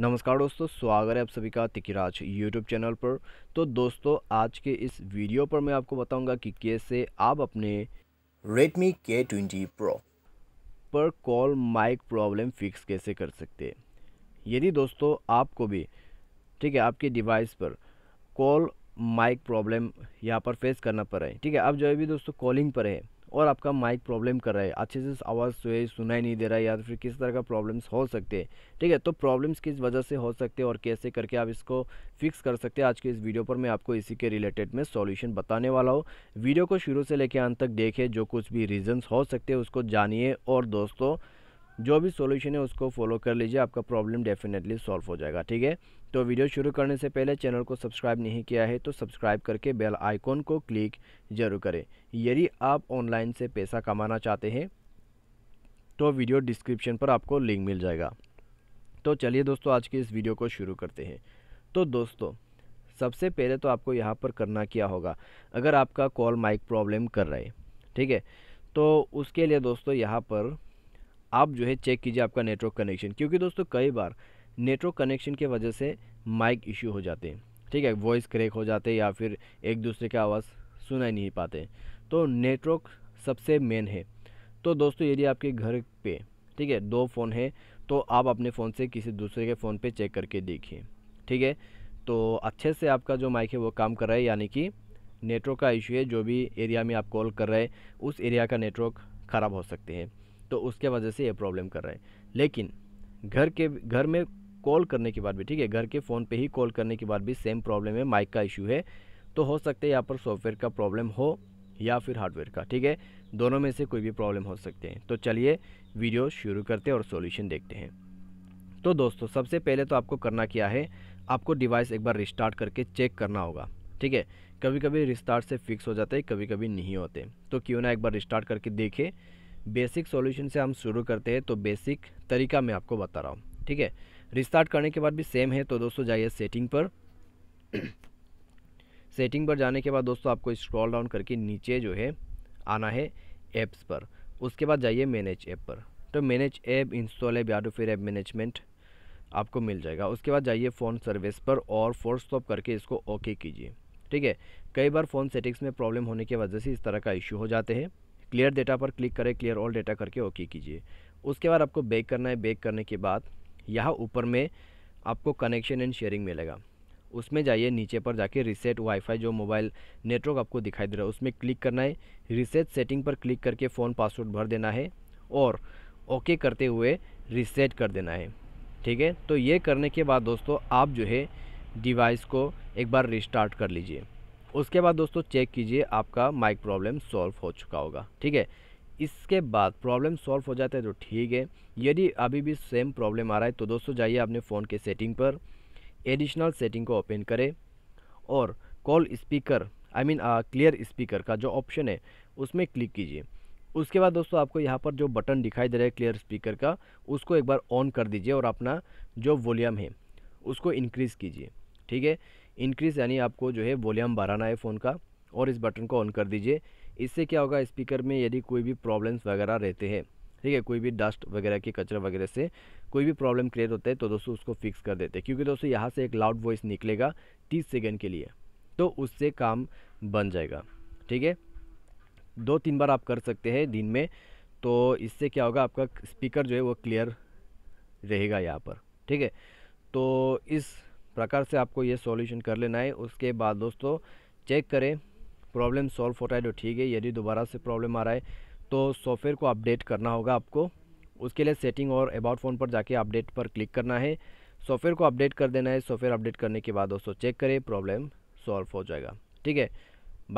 नमस्कार दोस्तों स्वागत है आप सभी का तिकिराज यूट्यूब चैनल पर तो दोस्तों आज के इस वीडियो पर मैं आपको बताऊंगा कि कैसे आप अपने Redmi K20 Pro पर कॉल माइक प्रॉब्लम फिक्स कैसे कर सकते हैं यदि दोस्तों आपको भी ठीक है आपके डिवाइस पर कॉल माइक प्रॉब्लम यहाँ पर फेस करना पड़ रहा है ठीक है आप जो है भी दोस्तों कॉलिंग पर है और आपका माइक प्रॉब्लम कर रहा है अच्छे से आवाज़ जो सुनाई नहीं दे रहा है या तो फिर किस तरह का प्रॉब्लम्स हो सकते हैं ठीक है तो प्रॉब्लम्स किस वजह से हो सकते हैं और कैसे करके आप इसको फिक्स कर सकते हैं आज के इस वीडियो पर मैं आपको इसी के रिलेटेड में सॉल्यूशन बताने वाला हूँ वीडियो को शुरू से लेकर अंत तक देखें जो कुछ भी रीजन्स हो सकते हैं उसको जानिए और दोस्तों जो भी सोल्यूशन है उसको फॉलो कर लीजिए आपका प्रॉब्लम डेफिनेटली सॉल्व हो जाएगा ठीक है तो वीडियो शुरू करने से पहले चैनल को सब्सक्राइब नहीं किया है तो सब्सक्राइब करके बेल आइकॉन को क्लिक जरूर करें यदि आप ऑनलाइन से पैसा कमाना चाहते हैं तो वीडियो डिस्क्रिप्शन पर आपको लिंक मिल जाएगा तो चलिए दोस्तों आज की इस वीडियो को शुरू करते हैं तो दोस्तों सबसे पहले तो आपको यहाँ पर करना क्या होगा अगर आपका कॉल माइक प्रॉब्लम कर रहा है ठीक है तो उसके लिए दोस्तों यहाँ पर आप जो है चेक कीजिए आपका नेटवर्क कनेक्शन क्योंकि दोस्तों कई बार नेटवर्क कनेक्शन की वजह से माइक इशू हो जाते हैं ठीक है वॉइस क्रैक हो जाते हैं या फिर एक दूसरे की आवाज़ सुना नहीं पाते तो नेटवर्क सबसे मेन है तो दोस्तों यदि आपके घर पे ठीक है दो फ़ोन है तो आप अपने फ़ोन से किसी दूसरे के फ़ोन पे चेक करके देखिए ठीक है तो अच्छे से आपका जो माइक है वो काम कर रहा है यानी कि नेटवर्क का इशू है जो भी एरिया में आप कॉल कर रहे हैं उस एरिया का नेटवर्क ख़राब हो सकते हैं तो उसके वजह से ये प्रॉब्लम कर रहा है लेकिन घर के घर में कॉल करने के बाद भी ठीक है घर के फ़ोन पे ही कॉल करने के बाद भी सेम प्रॉब्लम है माइक का इशू है तो हो सकता है यहाँ पर सॉफ्टवेयर का प्रॉब्लम हो या फिर हार्डवेयर का ठीक है दोनों में से कोई भी प्रॉब्लम हो सकते हैं तो चलिए वीडियो शुरू करते हैं और सोल्यूशन देखते हैं तो दोस्तों सबसे पहले तो आपको करना क्या है आपको डिवाइस एक बार रिस्टार्ट करके चेक करना होगा ठीक है कभी कभी रिस्टार्ट से फिक्स हो जाते हैं कभी कभी नहीं होते तो क्यों ना एक बार रिस्टार्ट करके देखें बेसिक सॉल्यूशन से हम शुरू करते हैं तो बेसिक तरीका मैं आपको बता रहा हूँ ठीक है रिस्टार्ट करने के बाद भी सेम है तो दोस्तों जाइए सेटिंग पर सेटिंग पर जाने के बाद दोस्तों आपको स्क्रॉल डाउन करके नीचे जो है आना है ऐप्स पर उसके बाद जाइए मैनेज ऐप पर तो मैनेज ऐप इंस्टॉल ऐप या तो फिर ऐप मैनेजमेंट आपको मिल जाएगा उसके बाद जाइए फ़ोन सर्विस पर और फोर्स स्टॉप करके इसको ओके कीजिए ठीक है कई बार फ़ोन सेटिंग्स में प्रॉब्लम होने की वजह से इस तरह का इशू हो जाते हैं क्लियर डेटा पर क्लिक करें क्लियर ऑल डेटा करके ओके कीजिए उसके बाद आपको बैक करना है बैक करने के बाद यहाँ ऊपर में आपको कनेक्शन एंड शेयरिंग मिलेगा उसमें जाइए नीचे पर जाके रिसेट वाईफाई जो मोबाइल नेटवर्क आपको दिखाई दे रहा है उसमें क्लिक करना है रिसेट सेटिंग पर क्लिक करके फ़ोन पासवर्ड भर देना है और ओके करते हुए रिसेट कर देना है ठीक है तो ये करने के बाद दोस्तों आप जो है डिवाइस को एक बार रिस्टार्ट कर लीजिए उसके बाद दोस्तों चेक कीजिए आपका माइक प्रॉब्लम सॉल्व हो चुका होगा ठीक है इसके बाद प्रॉब्लम सॉल्व हो जाता है तो ठीक है यदि अभी भी सेम प्रॉब्लम आ रहा है तो दोस्तों जाइए अपने फ़ोन के सेटिंग पर एडिशनल सेटिंग को ओपन करें और call speaker I mean clear speaker का जो ऑप्शन है उसमें क्लिक कीजिए उसके बाद दोस्तों आपको यहाँ पर जो बटन दिखाई दे रहा है क्लियर स्पीकर का उसको एक बार ऑन कर दीजिए और अपना जो वॉल्यूम है उसको इनक्रीज़ कीजिए ठीक है इंक्रीज़ यानी आपको जो है वॉल्यूम बढ़ाना है फ़ोन का और इस बटन को ऑन कर दीजिए इससे क्या होगा स्पीकर में यदि कोई भी प्रॉब्लम्स वगैरह रहते हैं ठीक है कोई भी डस्ट वगैरह के कचरा वगैरह से कोई भी प्रॉब्लम क्रिएट होता है तो दोस्तों उसको फिक्स कर देते हैं क्योंकि दोस्तों यहाँ से एक लाउड वॉइस निकलेगा तीस सेकेंड के लिए तो उससे काम बन जाएगा ठीक है दो तीन बार आप कर सकते हैं दिन में तो इससे क्या होगा आपका स्पीकर जो है वो क्लियर रहेगा यहाँ पर ठीक है तो इस प्रकार से आपको ये सॉल्यूशन कर लेना है उसके बाद दोस्तों चेक करें प्रॉब्लम सॉल्व होता है तो ठीक है यदि दोबारा से प्रॉब्लम आ रहा है तो सॉफ्टवेयर को अपडेट करना होगा आपको उसके लिए सेटिंग और अबाउट फ़ोन पर जाके अपडेट पर क्लिक करना है सॉफ्टवेयर को अपडेट कर देना है सॉफ्टवेयर अपडेट करने के बाद दोस्तों चेक करें प्रॉब्लम सॉल्व हो जाएगा ठीक है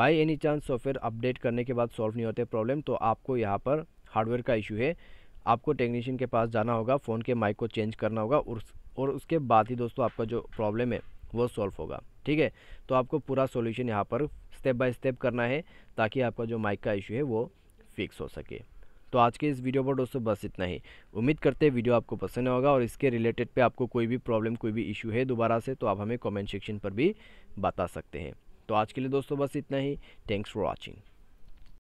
by any chance software update करने के बाद सॉल्व नहीं होते प्रॉब्लम तो आपको यहाँ पर हार्डवेयर का इशू है आपको टेक्नीशियन के पास जाना होगा फ़ोन के माइक को चेंज करना होगा और और उसके बाद ही दोस्तों आपका जो प्रॉब्लम है वो सॉल्व होगा ठीक है तो आपको पूरा सॉल्यूशन यहाँ पर स्टेप बाय स्टेप करना है ताकि आपका जो माइक का इशू है वो फिक्स हो सके तो आज के इस वीडियो पर दोस्तों बस इतना ही उम्मीद करते हैं वीडियो आपको पसंद होगा और इसके रिलेटेड पे आपको कोई भी प्रॉब्लम कोई भी इशू है दोबारा से तो आप हमें कमेंट सेक्शन पर भी बता सकते हैं तो आज के लिए दोस्तों बस इतना ही थैंक्स फॉर वॉचिंग